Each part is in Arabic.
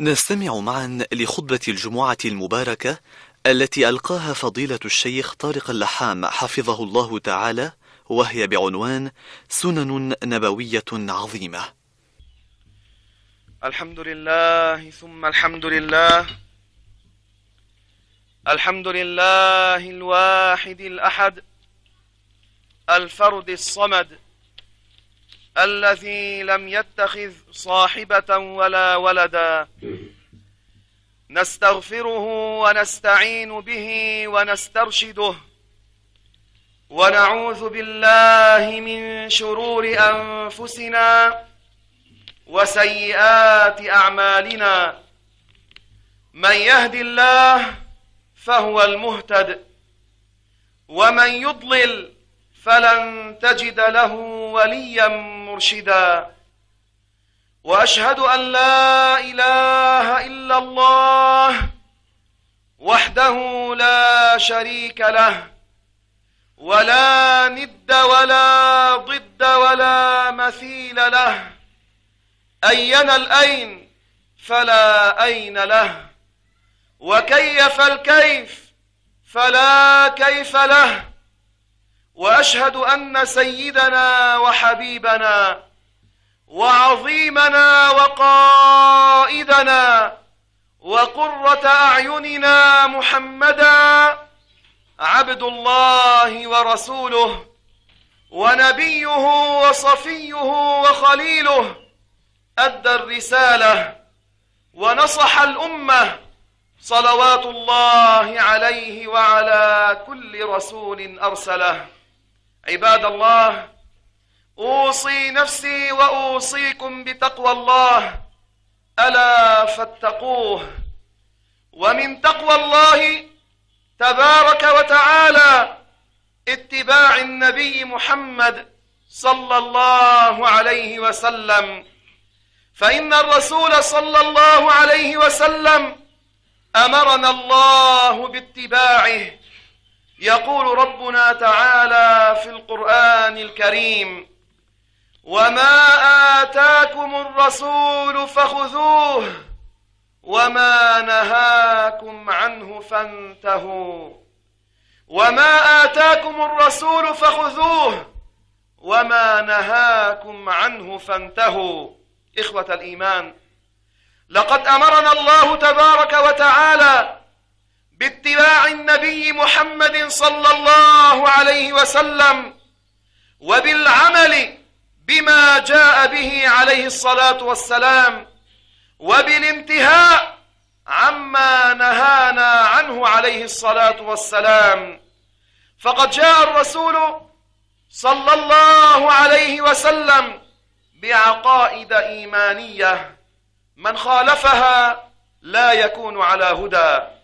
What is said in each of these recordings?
نستمع معا لخطبة الجمعة المباركة التي ألقاها فضيلة الشيخ طارق اللحام حفظه الله تعالى وهي بعنوان سنن نبوية عظيمة. الحمد لله ثم الحمد لله. الحمد لله الواحد الأحد الفرد الصمد الذي لم يتخذ صاحبة ولا ولدا نستغفره ونستعين به ونسترشده ونعوذ بالله من شرور أنفسنا وسيئات أعمالنا من يهد الله فهو المهتد ومن يضلل فلن تجد له وليا مرشدا واشهد ان لا اله الا الله وحده لا شريك له ولا ند ولا ضد ولا مثيل له اين الاين فلا اين له وكيف الكيف فلا كيف له وأشهد أن سيدنا وحبيبنا وعظيمنا وقائدنا وقرة أعيننا محمدا عبد الله ورسوله ونبيه وصفيه وخليله أدى الرسالة ونصح الأمة صلوات الله عليه وعلى كل رسول أرسله عباد الله اوصي نفسي واوصيكم بتقوى الله الا فاتقوه ومن تقوى الله تبارك وتعالى اتباع النبي محمد صلى الله عليه وسلم فان الرسول صلى الله عليه وسلم امرنا الله باتباعه يقول ربنا تعالى في القرآن الكريم وما آتاكم الرسول فخذوه وما نهاكم عنه فانتهوا وما آتاكم الرسول فخذوه وما نهاكم عنه فانتهوا إخوة الإيمان لقد أمرنا الله تبارك وتعالى باتباع النبي محمد صلى الله عليه وسلم وبالعمل بما جاء به عليه الصلاة والسلام وبالانتهاء عما نهانا عنه عليه الصلاة والسلام فقد جاء الرسول صلى الله عليه وسلم بعقائد إيمانية من خالفها لا يكون على هدى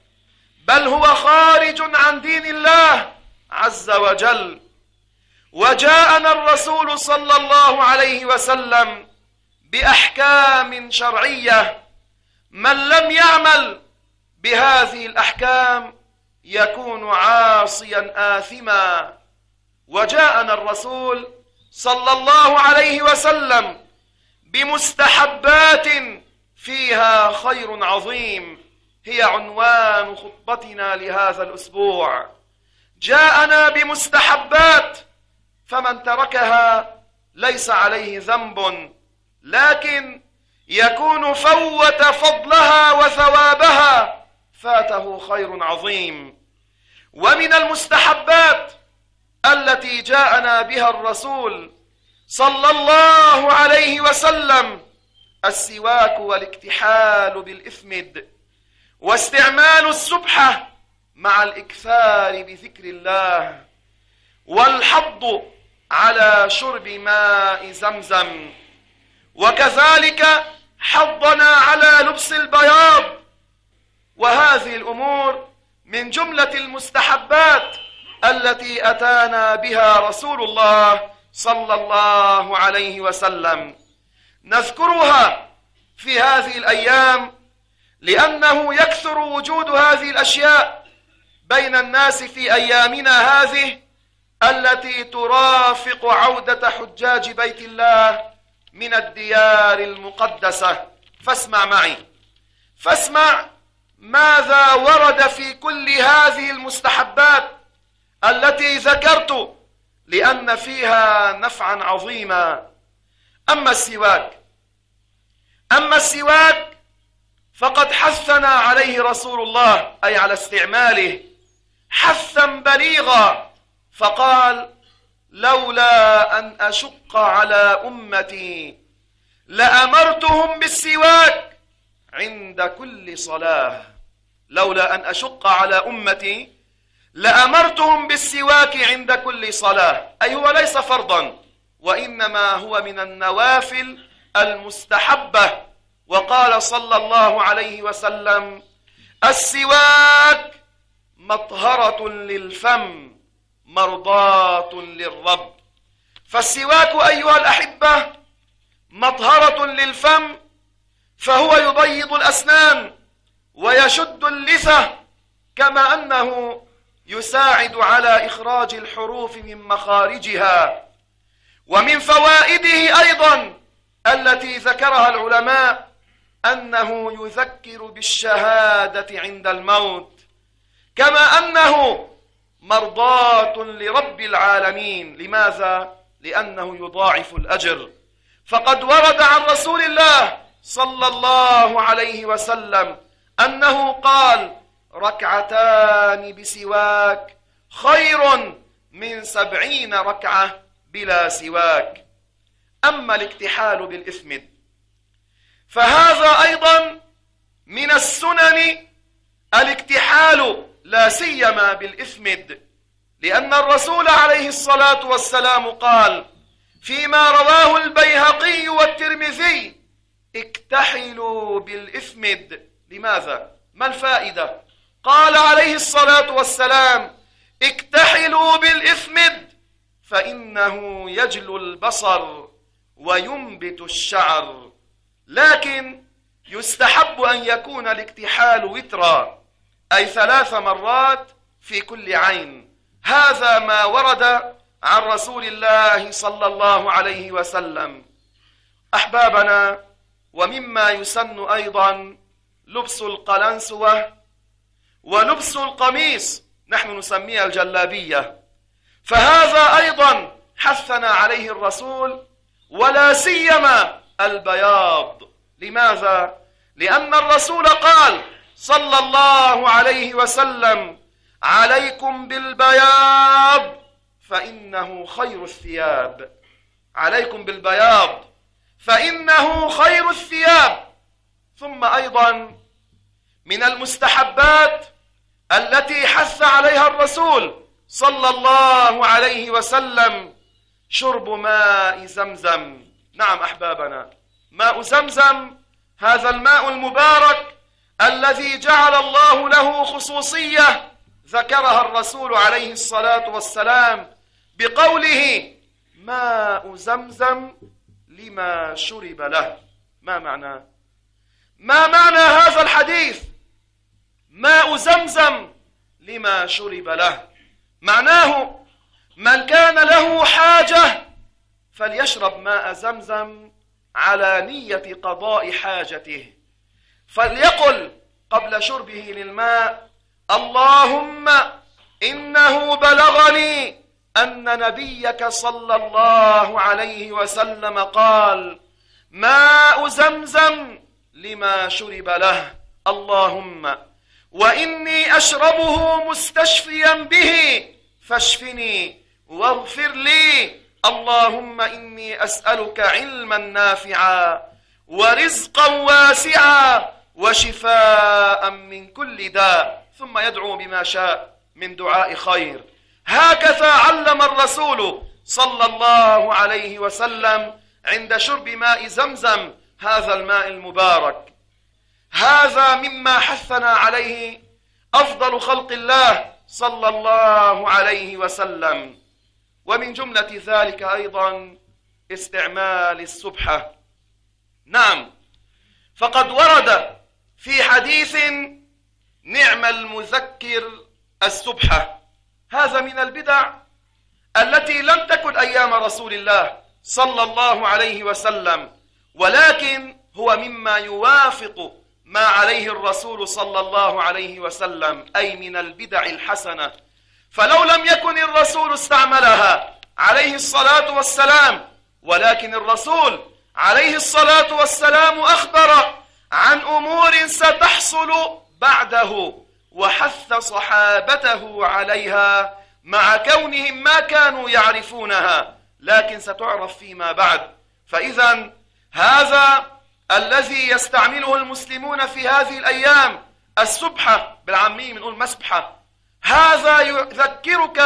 بل هو خارج عن دين الله عز وجل وجاءنا الرسول صلى الله عليه وسلم باحكام شرعيه من لم يعمل بهذه الاحكام يكون عاصيا اثما وجاءنا الرسول صلى الله عليه وسلم بمستحبات فيها خير عظيم هي عنوان خطبتنا لهذا الأسبوع جاءنا بمستحبات فمن تركها ليس عليه ذنب لكن يكون فوت فضلها وثوابها فاته خير عظيم ومن المستحبات التي جاءنا بها الرسول صلى الله عليه وسلم السواك والاكتحال بالإثمد واستعمال السبحة مع الإكثار بذكر الله والحض على شرب ماء زمزم وكذلك حضنا على لبس البياض وهذه الأمور من جملة المستحبات التي أتانا بها رسول الله صلى الله عليه وسلم نذكرها في هذه الأيام لأنه يكثر وجود هذه الأشياء بين الناس في أيامنا هذه التي ترافق عودة حجاج بيت الله من الديار المقدسة فاسمع معي فاسمع ماذا ورد في كل هذه المستحبات التي ذكرت لأن فيها نفعا عظيما أما السواك أما السواك فقد حثنا عليه رسول الله أي على استعماله حثا بليغا فقال لولا أن أشق على أمتي لأمرتهم بالسواك عند كل صلاة لولا أن أشق على أمتي لأمرتهم بالسواك عند كل صلاة أي هو ليس فرضا وإنما هو من النوافل المستحبة وقال صلى الله عليه وسلم السواك مطهرة للفم مرضاة للرب فالسواك أيها الأحبة مطهرة للفم فهو يبيض الأسنان ويشد اللثة كما أنه يساعد على إخراج الحروف من مخارجها ومن فوائده أيضا التي ذكرها العلماء أنه يذكر بالشهادة عند الموت كما أنه مرضاة لرب العالمين لماذا؟ لأنه يضاعف الأجر فقد ورد عن رسول الله صلى الله عليه وسلم أنه قال ركعتان بسواك خير من سبعين ركعة بلا سواك أما الاكتحال بالإثم فهذا أيضا من السنن الاكتحال لا سيما بالإثمد لأن الرسول عليه الصلاة والسلام قال فيما رواه البيهقي والترمذي اكتحلوا بالإثمد لماذا؟ ما الفائدة؟ قال عليه الصلاة والسلام اكتحلوا بالإثمد فإنه يجلو البصر وينبت الشعر لكن يستحب أن يكون الاكتحال وترا أي ثلاث مرات في كل عين هذا ما ورد عن رسول الله صلى الله عليه وسلم أحبابنا ومما يسن أيضا لبس القلنسوة ولبس القميص نحن نسميها الجلابية فهذا أيضا حثنا عليه الرسول ولا سيما البياض لماذا؟ لأن الرسول قال صلى الله عليه وسلم عليكم بالبياض فإنه خير الثياب عليكم بالبياض فإنه خير الثياب ثم أيضا من المستحبات التي حث عليها الرسول صلى الله عليه وسلم شرب ماء زمزم نعم أحبابنا ماء زمزم هذا الماء المبارك الذي جعل الله له خصوصية ذكرها الرسول عليه الصلاة والسلام بقوله ماء زمزم لما شرب له ما معنى ما معنى هذا الحديث ماء زمزم لما شرب له معناه من كان له حاجة فليشرب ماء زمزم على نية قضاء حاجته فليقل قبل شربه للماء اللهم إنه بلغني أن نبيك صلى الله عليه وسلم قال ماء زمزم لما شرب له اللهم وإني أشربه مستشفيا به فاشفني واغفر لي اللهم إني أسألك علما نافعا ورزقا واسعا وشفاء من كل داء ثم يدعو بما شاء من دعاء خير هكذا علم الرسول صلى الله عليه وسلم عند شرب ماء زمزم هذا الماء المبارك هذا مما حثنا عليه أفضل خلق الله صلى الله عليه وسلم ومن جملة ذلك أيضا استعمال السبحة نعم فقد ورد في حديث نعم المذكر السبحة هذا من البدع التي لم تكن أيام رسول الله صلى الله عليه وسلم ولكن هو مما يوافق ما عليه الرسول صلى الله عليه وسلم أي من البدع الحسنة فلو لم يكن الرسول استعملها عليه الصلاة والسلام ولكن الرسول عليه الصلاة والسلام أخبر عن أمور ستحصل بعده وحث صحابته عليها مع كونهم ما كانوا يعرفونها لكن ستعرف فيما بعد فإذا هذا الذي يستعمله المسلمون في هذه الأيام السبحة بالعامية بنقول مسبحة هذا يذكرك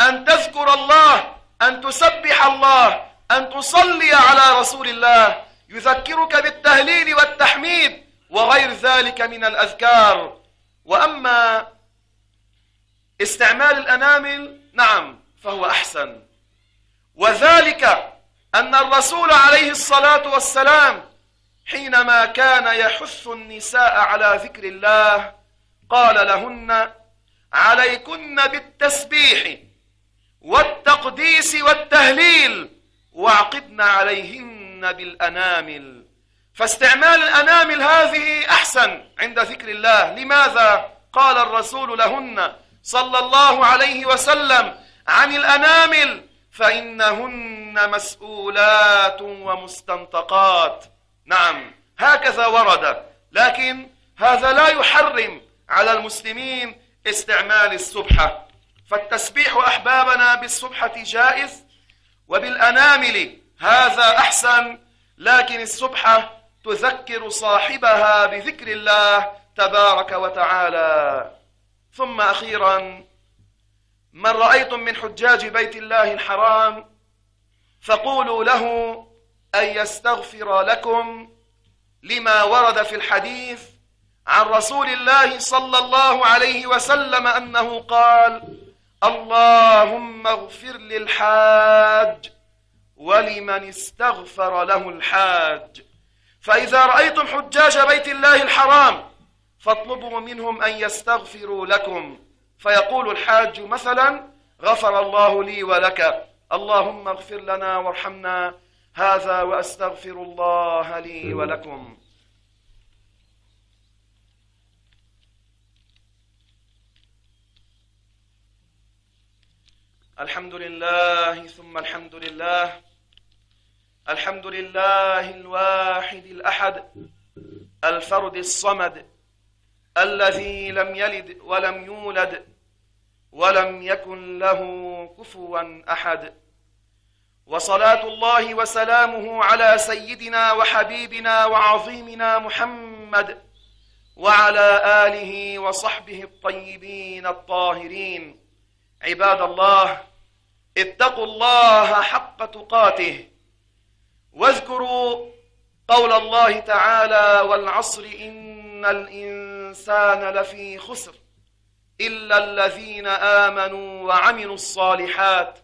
أن تذكر الله أن تسبح الله أن تصلي على رسول الله يذكرك بالتهليل والتحميد وغير ذلك من الأذكار وأما استعمال الأنامل نعم فهو أحسن وذلك أن الرسول عليه الصلاة والسلام حينما كان يحث النساء على ذكر الله قال لهن عليكن بالتسبيح والتقديس والتهليل واعقدن عليهن بالأنامل فاستعمال الأنامل هذه أحسن عند ذكر الله لماذا؟ قال الرسول لهن صلى الله عليه وسلم عن الأنامل فإنهن مسؤولات ومستنطقات نعم هكذا ورد لكن هذا لا يحرم على المسلمين استعمال السبحة فالتسبيح أحبابنا بالسبحة جائز وبالأنامل هذا أحسن لكن السبحة تذكر صاحبها بذكر الله تبارك وتعالى ثم أخيرا من رأيتم من حجاج بيت الله الحرام فقولوا له أن يستغفر لكم لما ورد في الحديث عن رسول الله صلى الله عليه وسلم أنه قال اللهم اغفر للحاج ولمن استغفر له الحاج فإذا رأيتم حجاج بيت الله الحرام فاطلبوا منهم أن يستغفروا لكم فيقول الحاج مثلا غفر الله لي ولك اللهم اغفر لنا وارحمنا هذا وأستغفر الله لي ولكم الحمد لله ثم الحمد لله الحمد لله الواحد الأحد الفرد الصمد الذي لم يلد ولم يولد ولم يكن له كفوا أحد وصلاة الله وسلامه على سيدنا وحبيبنا وعظيمنا محمد وعلى آله وصحبه الطيبين الطاهرين عباد الله اتقوا الله حق تقاته واذكروا قول الله تعالى والعصر إن الإنسان لفي خسر إلا الذين آمنوا وعملوا الصالحات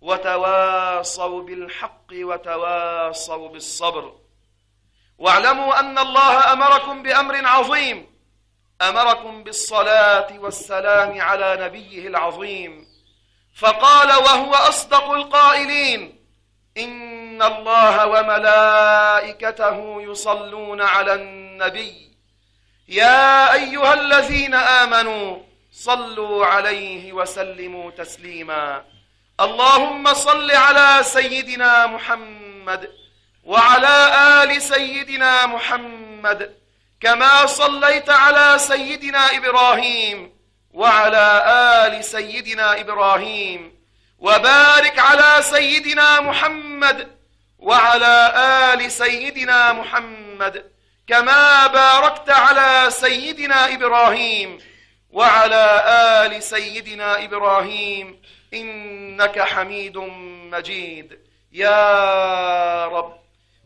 وتواصوا بالحق وتواصوا بالصبر واعلموا أن الله أمركم بأمر عظيم أمركم بالصلاة والسلام على نبيه العظيم فقال وهو أصدق القائلين إن الله وملائكته يصلون على النبي يا أيها الذين آمنوا صلوا عليه وسلموا تسليما اللهم صل على سيدنا محمد وعلى آل سيدنا محمد كما صليت على سيدنا إبراهيم وعلى آل سيدنا إبراهيم وبارك على سيدنا محمد وعلى آل سيدنا محمد كما باركت على سيدنا إبراهيم وعلى آل سيدنا إبراهيم إنك حميد مجيد يا رب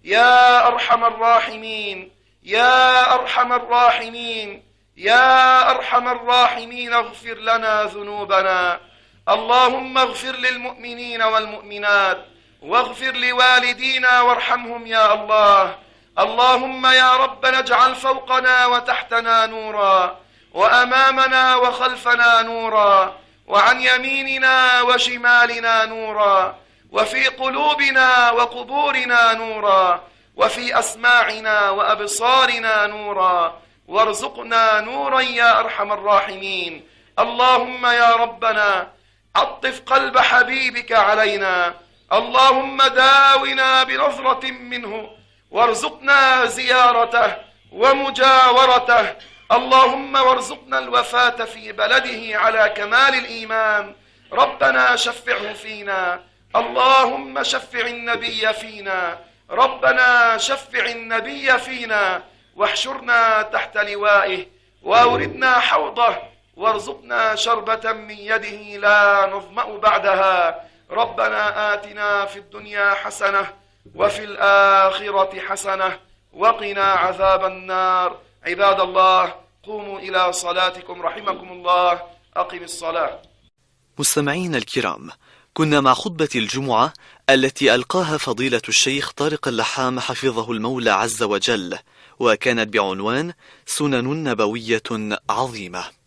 يا أرحم الراحمين يا أرحم الراحمين يا أرحم الراحمين اغفر لنا ذنوبنا اللهم اغفر للمؤمنين والمؤمنات واغفر لوالدينا وارحمهم يا الله اللهم يا رب اجعل فوقنا وتحتنا نورا وأمامنا وخلفنا نورا وعن يميننا وشمالنا نورا وفي قلوبنا وقبورنا نورا وفي أسماعنا وأبصارنا نورا وارزقنا نورا يا أرحم الراحمين اللهم يا ربنا عطف قلب حبيبك علينا اللهم داونا بنظرة منه وارزقنا زيارته ومجاورته اللهم وارزقنا الوفاة في بلده على كمال الإيمان ربنا شفعه فينا اللهم شفع النبي فينا ربنا شفع النبي فينا واحشرنا تحت لوائه وأوردنا حوضه وارزقنا شربة من يده لا نظمأ بعدها ربنا آتنا في الدنيا حسنة وفي الآخرة حسنة وقنا عذاب النار عباد الله قوموا إلى صلاتكم رحمكم الله أقم الصلاة مستمعين الكرام كنا مع خطبة الجمعة التي ألقاها فضيلة الشيخ طارق اللحام حفظه المولى عز وجل وكانت بعنوان سنن نبوية عظيمة